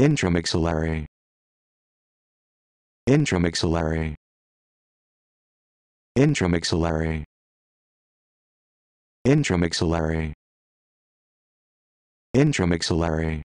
Intramixillary. Intramixillary. Intramixillary. Intramixillary. Intramixillary.